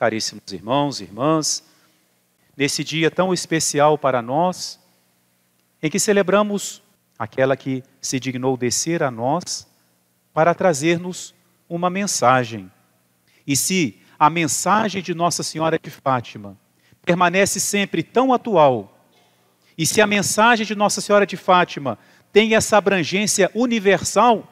caríssimos irmãos e irmãs, nesse dia tão especial para nós, em que celebramos aquela que se dignou descer a nós para trazer-nos uma mensagem. E se a mensagem de Nossa Senhora de Fátima permanece sempre tão atual, e se a mensagem de Nossa Senhora de Fátima tem essa abrangência universal,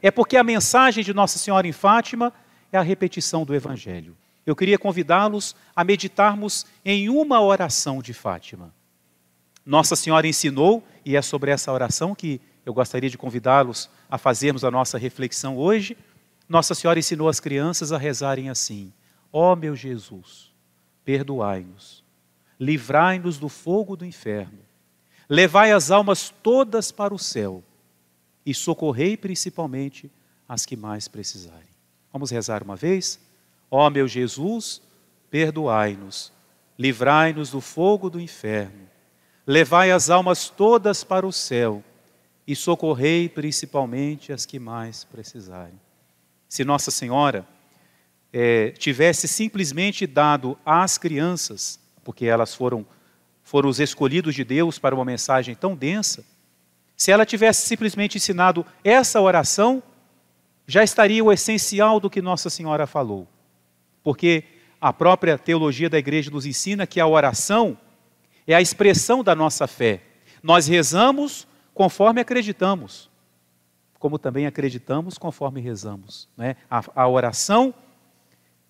é porque a mensagem de Nossa Senhora em Fátima é a repetição do Evangelho eu queria convidá-los a meditarmos em uma oração de Fátima. Nossa Senhora ensinou, e é sobre essa oração que eu gostaria de convidá-los a fazermos a nossa reflexão hoje. Nossa Senhora ensinou as crianças a rezarem assim: Ó oh meu Jesus, perdoai-nos, livrai-nos do fogo do inferno, levai as almas todas para o céu e socorrei principalmente as que mais precisarem. Vamos rezar uma vez? Ó meu Jesus, perdoai-nos, livrai-nos do fogo do inferno, levai as almas todas para o céu e socorrei principalmente as que mais precisarem. Se Nossa Senhora é, tivesse simplesmente dado às crianças, porque elas foram, foram os escolhidos de Deus para uma mensagem tão densa, se ela tivesse simplesmente ensinado essa oração, já estaria o essencial do que Nossa Senhora falou porque a própria teologia da igreja nos ensina que a oração é a expressão da nossa fé. Nós rezamos conforme acreditamos, como também acreditamos conforme rezamos. Né? A, a oração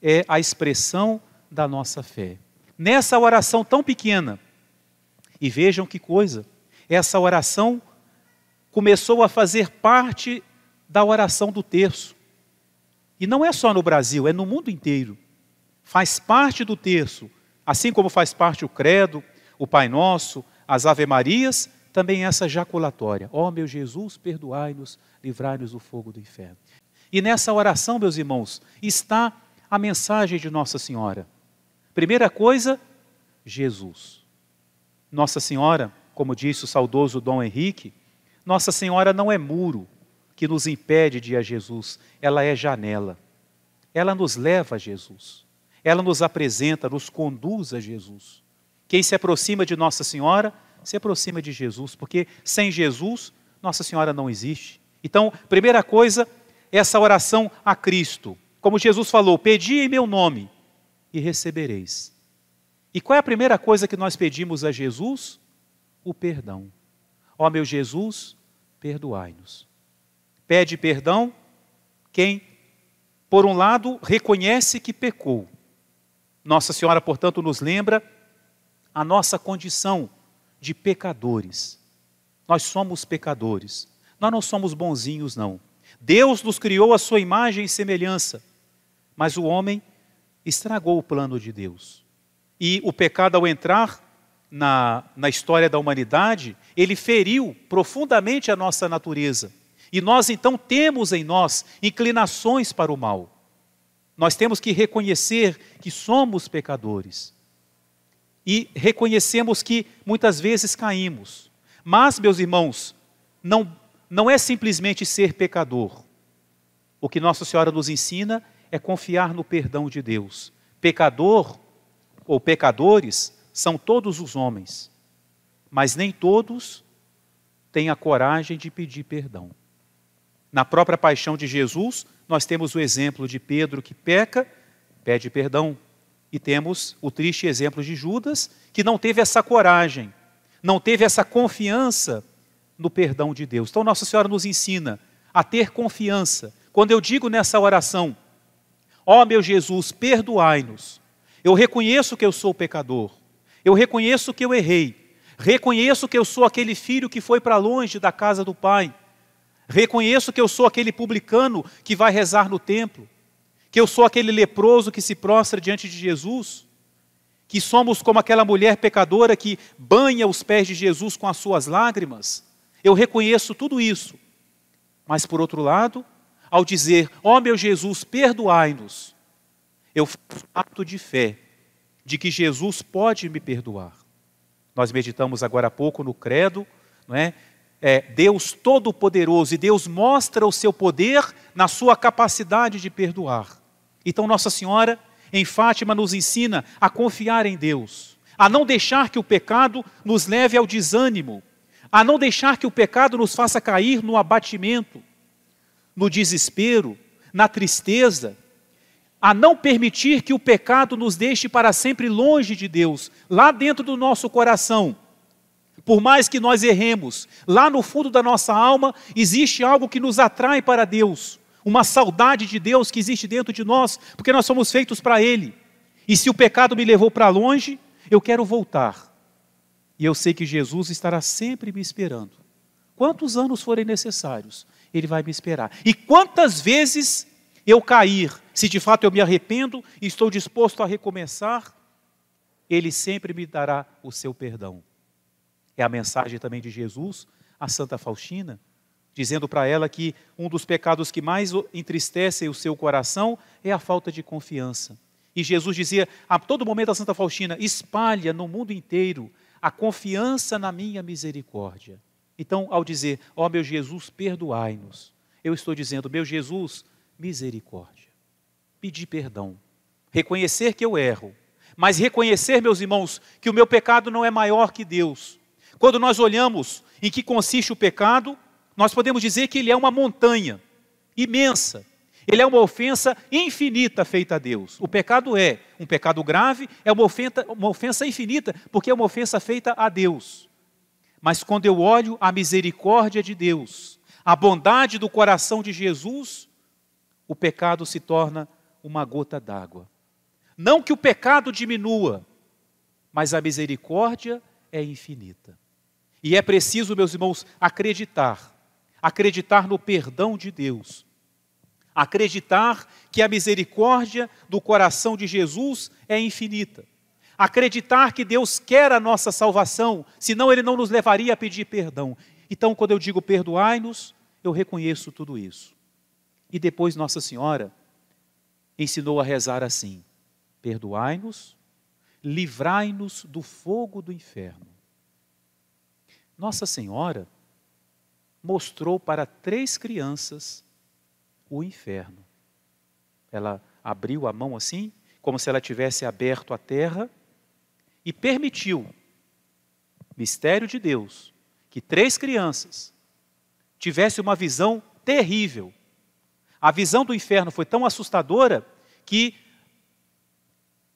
é a expressão da nossa fé. Nessa oração tão pequena, e vejam que coisa, essa oração começou a fazer parte da oração do terço. E não é só no Brasil, é no mundo inteiro faz parte do terço, assim como faz parte o credo, o Pai Nosso, as Ave Marias, também essa jaculatória. Ó oh, meu Jesus, perdoai-nos, livrai-nos do fogo do inferno. E nessa oração, meus irmãos, está a mensagem de Nossa Senhora. Primeira coisa, Jesus. Nossa Senhora, como disse o saudoso Dom Henrique, Nossa Senhora não é muro que nos impede de ir a Jesus, ela é janela. Ela nos leva a Jesus ela nos apresenta, nos conduz a Jesus. Quem se aproxima de Nossa Senhora, se aproxima de Jesus, porque sem Jesus, Nossa Senhora não existe. Então, primeira coisa, essa oração a Cristo. Como Jesus falou: Pedi em meu nome e recebereis. E qual é a primeira coisa que nós pedimos a Jesus? O perdão. Ó meu Jesus, perdoai-nos. Pede perdão quem, por um lado, reconhece que pecou, nossa Senhora, portanto, nos lembra a nossa condição de pecadores. Nós somos pecadores. Nós não somos bonzinhos, não. Deus nos criou a sua imagem e semelhança, mas o homem estragou o plano de Deus. E o pecado, ao entrar na, na história da humanidade, ele feriu profundamente a nossa natureza. E nós então temos em nós inclinações para o mal. Nós temos que reconhecer que somos pecadores. E reconhecemos que muitas vezes caímos. Mas, meus irmãos, não, não é simplesmente ser pecador. O que Nossa Senhora nos ensina é confiar no perdão de Deus. Pecador ou pecadores são todos os homens, mas nem todos têm a coragem de pedir perdão. Na própria paixão de Jesus, nós temos o exemplo de Pedro que peca, pede perdão, e temos o triste exemplo de Judas que não teve essa coragem, não teve essa confiança no perdão de Deus. Então, Nossa Senhora nos ensina a ter confiança. Quando eu digo nessa oração, ó oh, meu Jesus, perdoai-nos, eu reconheço que eu sou pecador, eu reconheço que eu errei, reconheço que eu sou aquele filho que foi para longe da casa do Pai Reconheço que eu sou aquele publicano que vai rezar no templo, que eu sou aquele leproso que se prostra diante de Jesus, que somos como aquela mulher pecadora que banha os pés de Jesus com as suas lágrimas. Eu reconheço tudo isso. Mas, por outro lado, ao dizer, ó oh, meu Jesus, perdoai-nos, eu faço ato de fé de que Jesus pode me perdoar. Nós meditamos agora há pouco no credo, não é? é, Deus Todo-Poderoso e Deus mostra o seu poder na sua capacidade de perdoar. Então, Nossa Senhora, em Fátima, nos ensina a confiar em Deus, a não deixar que o pecado nos leve ao desânimo, a não deixar que o pecado nos faça cair no abatimento, no desespero, na tristeza, a não permitir que o pecado nos deixe para sempre longe de Deus, lá dentro do nosso coração por mais que nós erremos, lá no fundo da nossa alma existe algo que nos atrai para Deus, uma saudade de Deus que existe dentro de nós, porque nós somos feitos para Ele. E se o pecado me levou para longe, eu quero voltar. E eu sei que Jesus estará sempre me esperando. Quantos anos forem necessários, Ele vai me esperar. E quantas vezes eu cair, se de fato eu me arrependo e estou disposto a recomeçar, Ele sempre me dará o seu perdão. É a mensagem também de Jesus a Santa Faustina, dizendo para ela que um dos pecados que mais entristecem o seu coração é a falta de confiança. E Jesus dizia a todo momento a Santa Faustina: espalha no mundo inteiro a confiança na minha misericórdia. Então, ao dizer, ó oh, meu Jesus, perdoai-nos, eu estou dizendo, meu Jesus, misericórdia. Pedir perdão, reconhecer que eu erro, mas reconhecer, meus irmãos, que o meu pecado não é maior que Deus, quando nós olhamos em que consiste o pecado, nós podemos dizer que ele é uma montanha imensa. Ele é uma ofensa infinita feita a Deus. O pecado é um pecado grave, é uma ofensa, uma ofensa infinita, porque é uma ofensa feita a Deus. Mas quando eu olho a misericórdia de Deus, a bondade do coração de Jesus, o pecado se torna uma gota d'água. Não que o pecado diminua, mas a misericórdia é infinita. E é preciso, meus irmãos, acreditar. Acreditar no perdão de Deus. Acreditar que a misericórdia do coração de Jesus é infinita. Acreditar que Deus quer a nossa salvação, senão Ele não nos levaria a pedir perdão. Então, quando eu digo perdoai-nos, eu reconheço tudo isso. E depois Nossa Senhora ensinou a rezar assim: Perdoai-nos, livrai-nos do fogo do inferno. Nossa Senhora mostrou para três crianças o inferno. Ela abriu a mão assim, como se ela tivesse aberto a terra, e permitiu, mistério de Deus, que três crianças tivessem uma visão terrível. A visão do inferno foi tão assustadora que,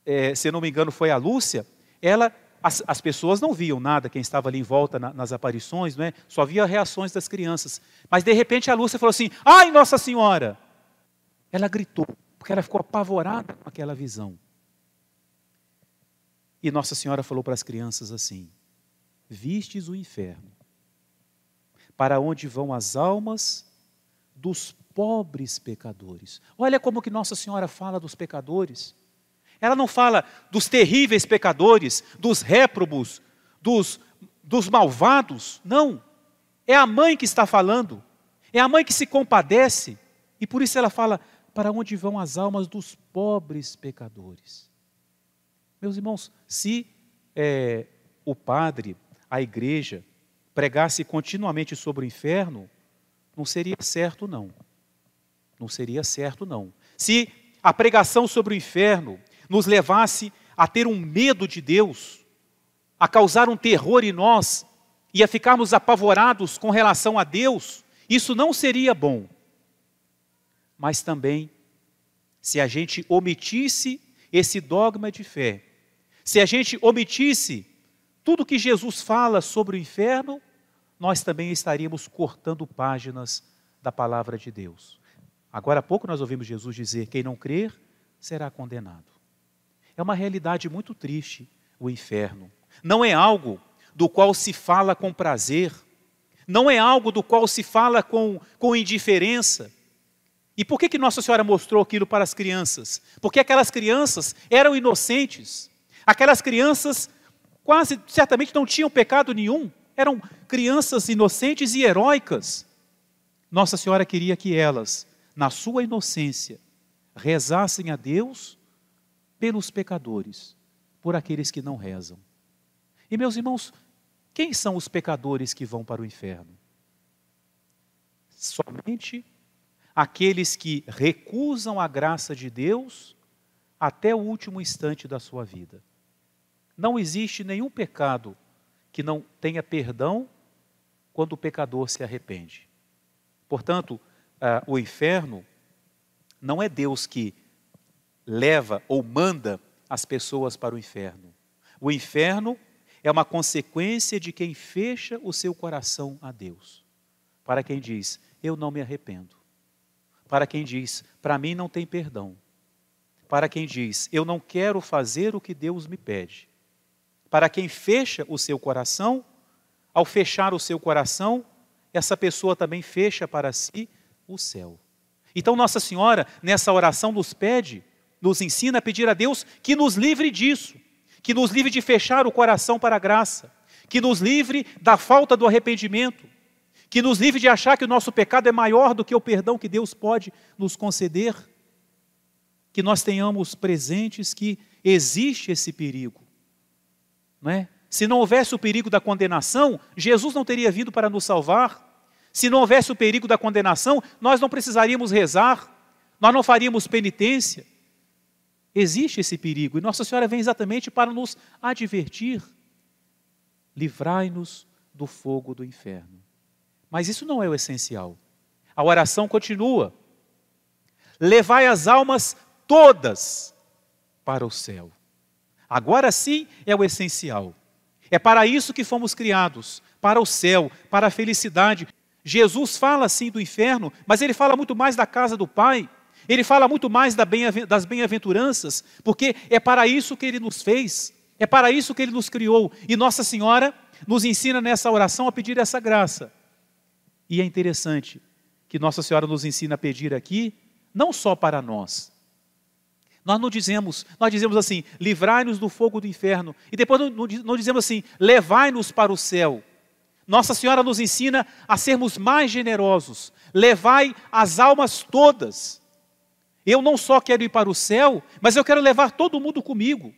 é, se não me engano, foi a Lúcia, ela as, as, pessoas não viam nada, quem estava ali em volta na, nas aparições, não é? só via reações das crianças. Mas de repente a Lúcia falou assim: Ai, Nossa Senhora! Ela gritou, porque ela ficou apavorada com aquela visão. E Nossa Senhora falou para as crianças assim: Vistes o inferno, para onde vão as almas dos pobres pecadores. Olha como que Nossa Senhora fala dos pecadores. Ela não fala dos terríveis pecadores, dos réprobos, dos, dos malvados. Não. É a mãe que está falando. É a mãe que se compadece. E por isso ela fala: para onde vão as almas dos pobres pecadores? Meus irmãos, se é, o padre, a igreja, pregasse continuamente sobre o inferno, não seria certo, não. Não seria certo, não. Se a pregação sobre o inferno nos levasse a ter um medo de Deus, a causar um terror em nós e a ficarmos apavorados com relação a Deus, isso não seria bom. Mas também, se a gente omitisse esse dogma de fé, se a gente omitisse tudo que Jesus fala sobre o inferno, nós também estaríamos cortando páginas da palavra de Deus. Agora há pouco nós ouvimos Jesus dizer: quem não crer será condenado. É uma realidade muito triste o inferno. Não é algo do qual se fala com prazer, não é algo do qual se fala com, com indiferença. E por que, que Nossa Senhora mostrou aquilo para as crianças? Porque aquelas crianças eram inocentes, aquelas crianças quase certamente não tinham pecado nenhum, eram crianças inocentes e heróicas. Nossa Senhora queria que elas, na sua inocência, rezassem a Deus pelos pecadores, por aqueles que não rezam. E meus irmãos, quem são os pecadores que vão para o inferno? Somente aqueles que recusam a graça de Deus até o último instante da sua vida. Não existe nenhum pecado que não tenha perdão quando o pecador se arrepende. Portanto, ah, o inferno não é Deus que leva ou manda as pessoas para o inferno. O inferno é uma consequência de quem fecha o seu coração a Deus. Para quem diz, eu não me arrependo. Para quem diz, para mim não tem perdão. Para quem diz, eu não quero fazer o que Deus me pede. Para quem fecha o seu coração, ao fechar o seu coração, essa pessoa também fecha para si o céu. Então, Nossa Senhora, nessa oração, nos pede nos ensina a pedir a Deus que nos livre disso, que nos livre de fechar o coração para a graça, que nos livre da falta do arrependimento, que nos livre de achar que o nosso pecado é maior do que o perdão que Deus pode nos conceder, que nós tenhamos presentes que existe esse perigo. Não é? Se não houvesse o perigo da condenação, Jesus não teria vindo para nos salvar. Se não houvesse o perigo da condenação, nós não precisaríamos rezar, nós não faríamos penitência, Existe esse perigo e Nossa Senhora vem exatamente para nos advertir: livrai-nos do fogo do inferno. Mas isso não é o essencial. A oração continua: levai as almas todas para o céu. Agora sim é o essencial. É para isso que fomos criados para o céu, para a felicidade. Jesus fala sim do inferno, mas ele fala muito mais da casa do Pai. Ele fala muito mais das bem-aventuranças, porque é para isso que ele nos fez, é para isso que ele nos criou. E Nossa Senhora nos ensina nessa oração a pedir essa graça. E é interessante que Nossa Senhora nos ensina a pedir aqui, não só para nós. Nós não dizemos, nós dizemos assim, livrai-nos do fogo do inferno. E depois não dizemos assim, levai-nos para o céu. Nossa Senhora nos ensina a sermos mais generosos. Levai as almas todas eu não só quero ir para o céu, mas eu quero levar todo mundo comigo.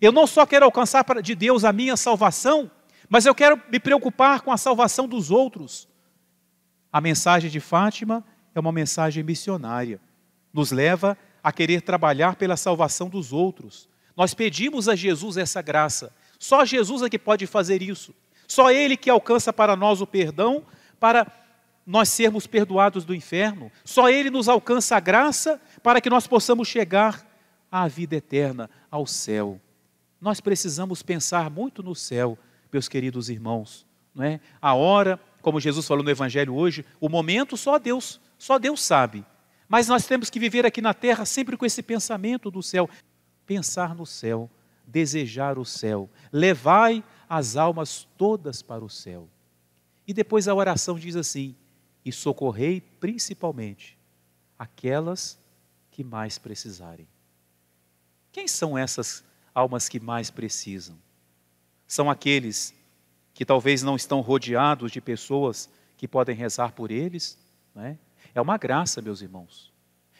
Eu não só quero alcançar de Deus a minha salvação, mas eu quero me preocupar com a salvação dos outros. A mensagem de Fátima é uma mensagem missionária. Nos leva a querer trabalhar pela salvação dos outros. Nós pedimos a Jesus essa graça. Só Jesus é que pode fazer isso. Só Ele que alcança para nós o perdão, para nós sermos perdoados do inferno. Só Ele nos alcança a graça para que nós possamos chegar à vida eterna, ao céu. Nós precisamos pensar muito no céu, meus queridos irmãos. Não é? A hora, como Jesus falou no Evangelho hoje, o momento só Deus, só Deus sabe. Mas nós temos que viver aqui na terra sempre com esse pensamento do céu. Pensar no céu, desejar o céu. Levai as almas todas para o céu. E depois a oração diz assim: e socorrei principalmente aquelas que mais precisarem. Quem são essas almas que mais precisam? São aqueles que talvez não estão rodeados de pessoas que podem rezar por eles. Né? É uma graça, meus irmãos.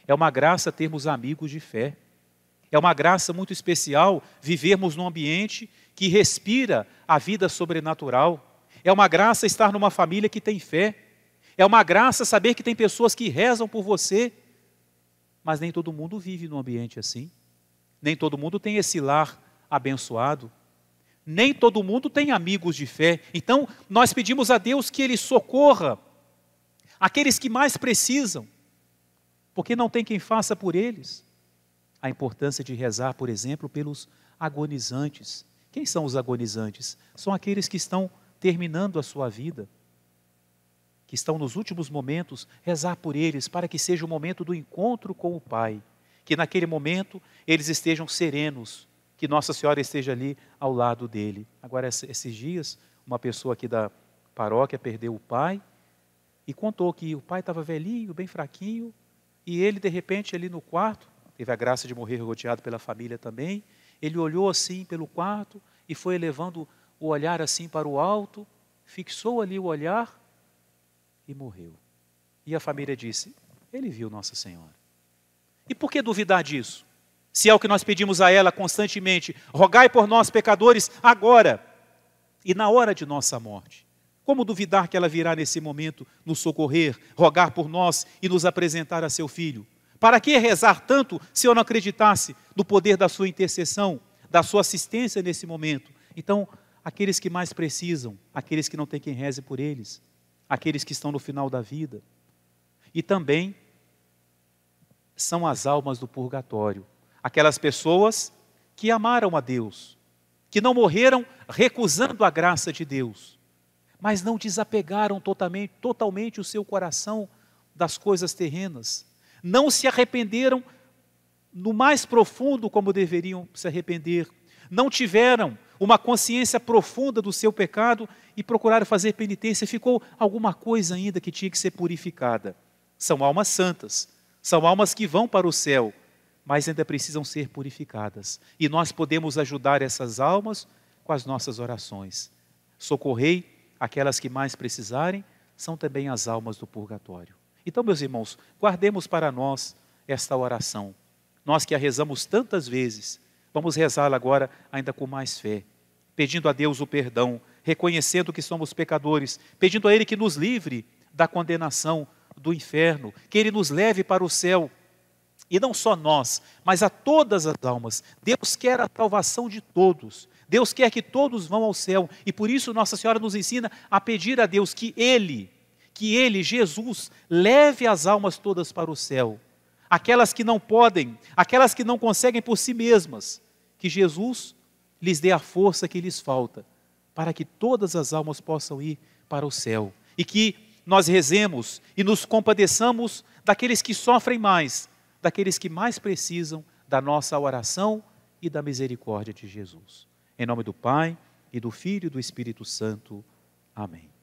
É uma graça termos amigos de fé. É uma graça muito especial vivermos num ambiente que respira a vida sobrenatural. É uma graça estar numa família que tem fé. É uma graça saber que tem pessoas que rezam por você, mas nem todo mundo vive num ambiente assim. Nem todo mundo tem esse lar abençoado. Nem todo mundo tem amigos de fé. Então, nós pedimos a Deus que Ele socorra aqueles que mais precisam, porque não tem quem faça por eles. A importância de rezar, por exemplo, pelos agonizantes. Quem são os agonizantes? São aqueles que estão terminando a sua vida que estão nos últimos momentos, rezar por eles para que seja o momento do encontro com o Pai. Que naquele momento eles estejam serenos, que Nossa Senhora esteja ali ao lado dele. Agora, esses dias, uma pessoa aqui da paróquia perdeu o pai e contou que o pai estava velhinho, bem fraquinho, e ele, de repente, ali no quarto, teve a graça de morrer rodeado pela família também, ele olhou assim pelo quarto e foi elevando o olhar assim para o alto, fixou ali o olhar e morreu. E a família disse: Ele viu Nossa Senhora. E por que duvidar disso? Se é o que nós pedimos a ela constantemente: rogai por nós, pecadores, agora e na hora de nossa morte. Como duvidar que ela virá nesse momento nos socorrer, rogar por nós e nos apresentar a seu filho? Para que rezar tanto se eu não acreditasse no poder da sua intercessão, da sua assistência nesse momento? Então, aqueles que mais precisam, aqueles que não têm quem reze por eles, aqueles que estão no final da vida. E também são as almas do purgatório, aquelas pessoas que amaram a Deus, que não morreram recusando a graça de Deus, mas não desapegaram totalmente, totalmente o seu coração das coisas terrenas, não se arrependeram no mais profundo como deveriam se arrepender, não tiveram uma consciência profunda do seu pecado e procuraram fazer penitência, ficou alguma coisa ainda que tinha que ser purificada. São almas santas, são almas que vão para o céu, mas ainda precisam ser purificadas. E nós podemos ajudar essas almas com as nossas orações. Socorrei aquelas que mais precisarem, são também as almas do purgatório. Então, meus irmãos, guardemos para nós esta oração. Nós que a rezamos tantas vezes, vamos rezá-la agora ainda com mais fé, pedindo a Deus o perdão reconhecendo que somos pecadores, pedindo a Ele que nos livre da condenação do inferno, que Ele nos leve para o céu. E não só nós, mas a todas as almas. Deus quer a salvação de todos. Deus quer que todos vão ao céu. E por isso Nossa Senhora nos ensina a pedir a Deus que Ele, que Ele, Jesus, leve as almas todas para o céu. Aquelas que não podem, aquelas que não conseguem por si mesmas, que Jesus lhes dê a força que lhes falta para que todas as almas possam ir para o céu e que nós rezemos e nos compadeçamos daqueles que sofrem mais, daqueles que mais precisam da nossa oração e da misericórdia de Jesus. Em nome do Pai e do Filho e do Espírito Santo. Amém.